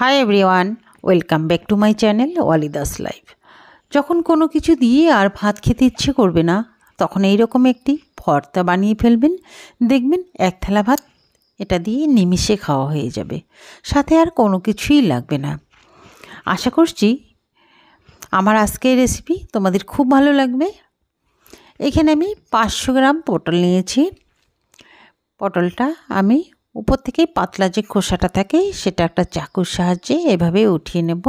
high everyone welcome back to my channel Walida's life যখন কোনো কিছু দিয়ে আর ভাত খেতে ইচ্ছে করবে না তখন এই রকম একটি ভর্তা বানিয়ে ফেলবেন দেখবেন এক থালা ভাত এটা দিয়ে নিমিষে খাওয়া হয়ে যাবে সাথে আর কোনো কিছুই লাগবে না আশা করছি আমার আজকের রেসিপি তোমাদের খুব ভালো লাগবে এখানে আমি পাঁচশো গ্রাম পটল নিয়েছি পটলটা আমি উপর থেকে পাতলা যে খোসাটা থাকে সেটা একটা চাকুর সাহায্যে এভাবে উঠিয়ে নেব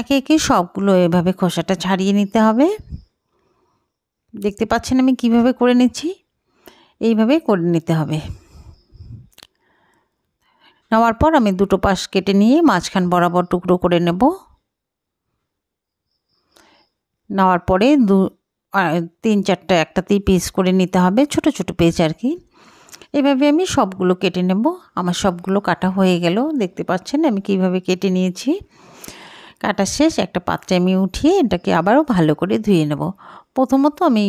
একে একে সবগুলো এভাবে খোসাটা ছাড়িয়ে নিতে হবে দেখতে পাচ্ছেন আমি কিভাবে করে নিচ্ছি এইভাবে করে নিতে হবে নেওয়ার পর আমি দুটো পাশ কেটে নিয়ে মাঝখান বরাবর টুকরো করে নেব নেওয়ার পরে দু তিন চারটা একটাতেই পিস করে নিতে হবে ছোট ছোট পেজ আর কি এভাবে আমি সবগুলো কেটে নেব আমার সবগুলো কাটা হয়ে গেল দেখতে পাচ্ছেন আমি কিভাবে কেটে নিয়েছি কাটা শেষ একটা পাত্রে আমি উঠিয়ে এটাকে আবারও ভালো করে ধুয়ে নেব প্রথমত আমি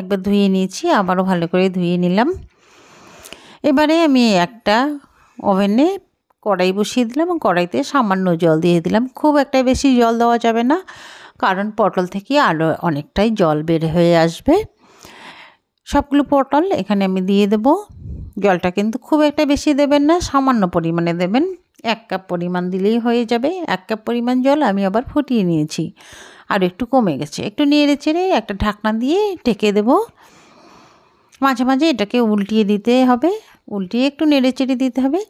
একবার ধুয়ে নিয়েছি আবারও ভালো করে ধুয়ে নিলাম এবারে আমি একটা ওভেনে কড়াই বসিয়ে দিলাম এবং কড়াইতে সামান্য জল দিয়ে দিলাম খুব একটা বেশি জল দেওয়া যাবে না কারণ পটল থেকে আলো অনেকটাই জল বের হয়ে আসবে সবগুলো পটল এখানে আমি দিয়ে দেব জলটা কিন্তু খুব একটা বেশি দেবেন না সামান্য পরিমাণে দেবেন এক কাপ পরিমাণ দিলেই হয়ে যাবে এক কাপ পরিমাণ জল আমি আবার ফুটিয়ে নিয়েছি আর একটু কমে গেছে একটু নেড়ে চেড়ে একটা ঢাকনা দিয়ে ঢেকে দেব মাঝে মাঝে এটাকে উল্টিয়ে দিতে হবে উল্টিয়ে একটু নেড়ে চেড়ে দিতে হবে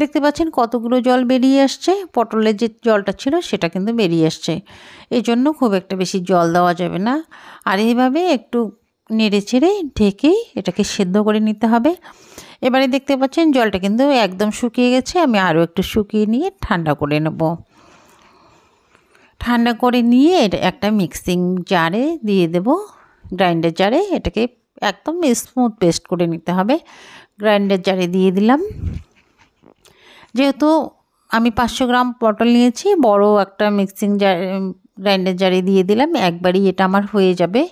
দেখতে পাচ্ছেন কতগুলো জল বেরিয়ে আসছে পটলের যে জলটা ছিল সেটা কিন্তু বেরিয়ে আসছে এই জন্য খুব একটা বেশি জল দেওয়া যাবে না আর এইভাবে একটু নেড়ে চেড়ে ঢেকে এটাকে সেদ্ধ করে নিতে হবে এবারে দেখতে পাচ্ছেন জলটা কিন্তু একদম শুকিয়ে গেছে আমি আরও একটু শুকিয়ে নিয়ে ঠান্ডা করে নেব ঠান্ডা করে নিয়ে একটা মিক্সিং জারে দিয়ে দেব গ্রাইন্ডার জারে এটাকে একদম স্মুথ পেস্ট করে নিতে হবে গ্রাইন্ডার জারে দিয়ে দিলাম যেহেতু আমি পাঁচশো গ্রাম পটল নিয়েছি বড় একটা মিক্সিং জার গ্রাইন্ডার জারে দিয়ে দিলাম একবারই এটা আমার হয়ে যাবে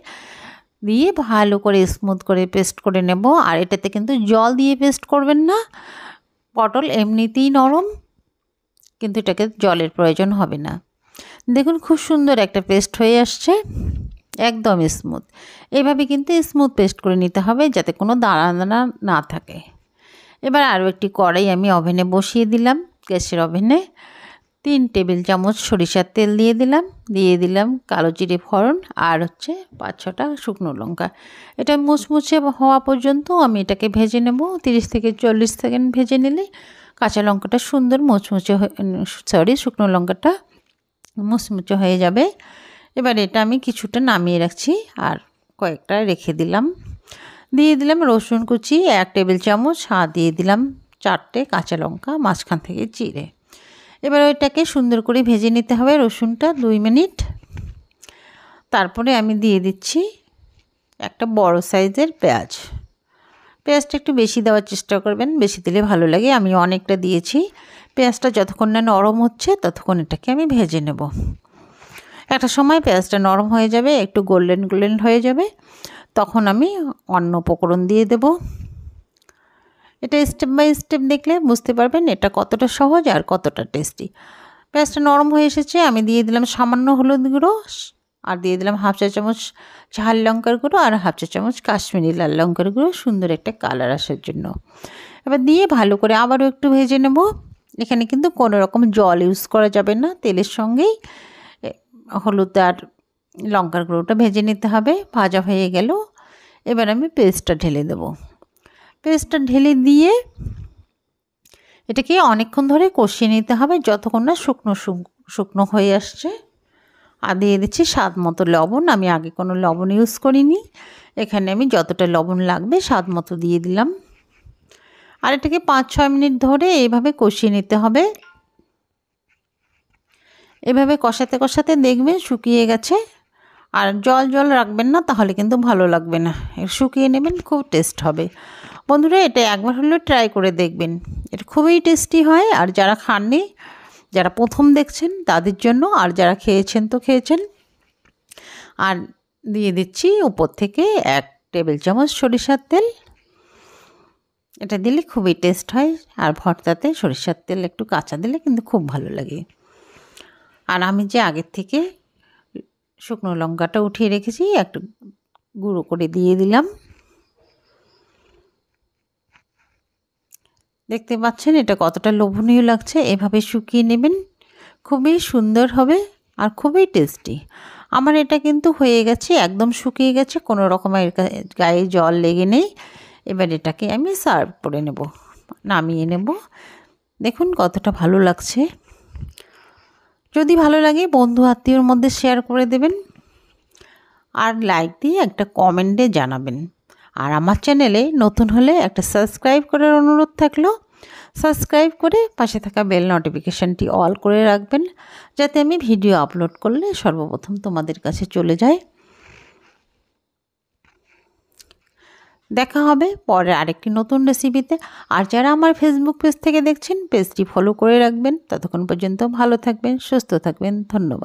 দিয়ে ভালো করে স্মুথ করে পেস্ট করে নেব আর এটাতে কিন্তু জল দিয়ে পেস্ট করবেন না পটল এমনিতেই নরম কিন্তু এটাকে জলের প্রয়োজন হবে না দেখুন খুব সুন্দর একটা পেস্ট হয়ে আসছে একদম স্মুথ এভাবে কিন্তু স্মুথ পেস্ট করে নিতে হবে যাতে কোনো দাঁড়া দানা না থাকে এবার আরও একটি কড়াই আমি ওভেনে বসিয়ে দিলাম গ্যাসের ওভেনে তিন টেবিল চামচ সরিষার তেল দিয়ে দিলাম দিয়ে দিলাম কালো জিরে ফড়ন আর হচ্ছে পাঁচ ছটা শুকনো লঙ্কা এটা মুছমুছে হওয়া পর্যন্ত আমি এটাকে ভেজে নেব তিরিশ থেকে চল্লিশ সেকেন্ড ভেজে নিলে কাঁচা লঙ্কাটা সুন্দর মুচমুচে সরি শুকনো লঙ্কাটা মুচমুচে হয়ে যাবে এবার এটা আমি কিছুটা নামিয়ে রাখছি আর কয়েকটা রেখে দিলাম দিয়ে দিলাম রসুন কুচি এক টেবিল চামচ আর দিয়ে দিলাম চারটে কাঁচা লঙ্কা মাঝখান থেকে চিড়ে এবার ওইটাকে সুন্দর করে ভেজে নিতে হবে রসুনটা দুই মিনিট তারপরে আমি দিয়ে দিচ্ছি একটা বড় সাইজের পেঁয়াজ পেঁয়াজটা একটু বেশি দেওয়ার চেষ্টা করবেন বেশি দিলে ভালো লাগে আমি অনেকটা দিয়েছি পেঁয়াজটা যতক্ষণ না নরম হচ্ছে ততক্ষণ এটাকে আমি ভেজে নেব একটা সময় পেঁয়াজটা নরম হয়ে যাবে একটু গোল্ডেন গোল্ডেন হয়ে যাবে তখন আমি অন্য উপকরণ দিয়ে দেবো এটা স্টেপ বাই স্টেপ দেখলে বুঝতে পারবেন এটা কতটা সহজ আর কতটা টেস্টি পেঁয়াজটা নরম হয়ে এসেছে আমি দিয়ে দিলাম সামান্য হলুদ গুঁড়ো আর দিয়ে দিলাম হাফ চা চামচ ঝাল লঙ্কার গুঁড়ো আর হাফ চা চামচ কাশ্মীরি লাল লঙ্কার গুঁড়ো সুন্দর একটা কালার আসার জন্য এবার দিয়ে ভালো করে আবারও একটু ভেজে নেব এখানে কিন্তু কোনো রকম জল ইউজ করা যাবে না তেলের সঙ্গেই হলুদ আর লঙ্কার গুঁড়োটা ভেজে নিতে হবে ভাজা হয়ে গেল এবার আমি পেস্টটা ঢেলে দেবো পেস্টটা ঢেলে দিয়ে এটাকে অনেকক্ষণ ধরে কষিয়ে নিতে হবে যতক্ষণ না শুকনো শুকনো হয়ে আসছে আর দিয়ে দিচ্ছি স্বাদ মতো লবণ আমি আগে কোনো লবণ ইউজ করিনি এখানে আমি যতটা লবণ লাগবে স্বাদ মতো দিয়ে দিলাম আর এটাকে পাঁচ ছয় মিনিট ধরে এইভাবে কষিয়ে নিতে হবে এভাবে কষাতে কষাতে দেখবেন শুকিয়ে গেছে আর জল জল রাখবেন না তাহলে কিন্তু ভালো লাগবে না শুকিয়ে নেবেন খুব টেস্ট হবে বন্ধুরা এটা একবার হলেও ট্রাই করে দেখবেন এটা খুবই টেস্টি হয় আর যারা খাননি যারা প্রথম দেখছেন তাদের জন্য আর যারা খেয়েছেন তো খেয়েছেন আর দিয়ে দিচ্ছি উপর থেকে এক টেবিল চামচ সরিষার তেল এটা দিলে খুবই টেস্ট হয় আর ভর্তাতে সরিষার তেল একটু কাঁচা দিলে কিন্তু খুব ভালো লাগে আর আমি যে আগের থেকে শুকনো লঙ্কাটা উঠিয়ে রেখেছি একটু গুঁড়ো করে দিয়ে দিলাম দেখতে পাচ্ছেন এটা কতটা লোভনীয় লাগছে এভাবে শুকিয়ে নেবেন খুবই সুন্দর হবে আর খুবই টেস্টি আমার এটা কিন্তু হয়ে গেছে একদম শুকিয়ে গেছে কোনো রকমের গায়ে জল লেগে নেই এবার এটাকে আমি সার্ভ করে নেব নামিয়ে নেব দেখুন কতটা ভালো লাগছে যদি ভালো লাগে বন্ধু আত্মীয়র মধ্যে শেয়ার করে দেবেন আর লাইক দিয়ে একটা কমেন্টে জানাবেন আর আমার চ্যানেলে নতুন হলে একটা সাবস্ক্রাইব করার অনুরোধ থাকলো সাবস্ক্রাইব করে পাশে থাকা বেল নোটিফিকেশানটি অল করে রাখবেন যাতে আমি ভিডিও আপলোড করলে সর্বপ্রথম তোমাদের কাছে চলে যায় দেখা হবে পরে আরেকটি নতুন রেসিপিতে আর যারা আমার ফেসবুক পেজ থেকে দেখছেন পেজটি ফলো করে রাখবেন ততক্ষণ পর্যন্ত ভালো থাকবেন সুস্থ থাকবেন ধন্যবাদ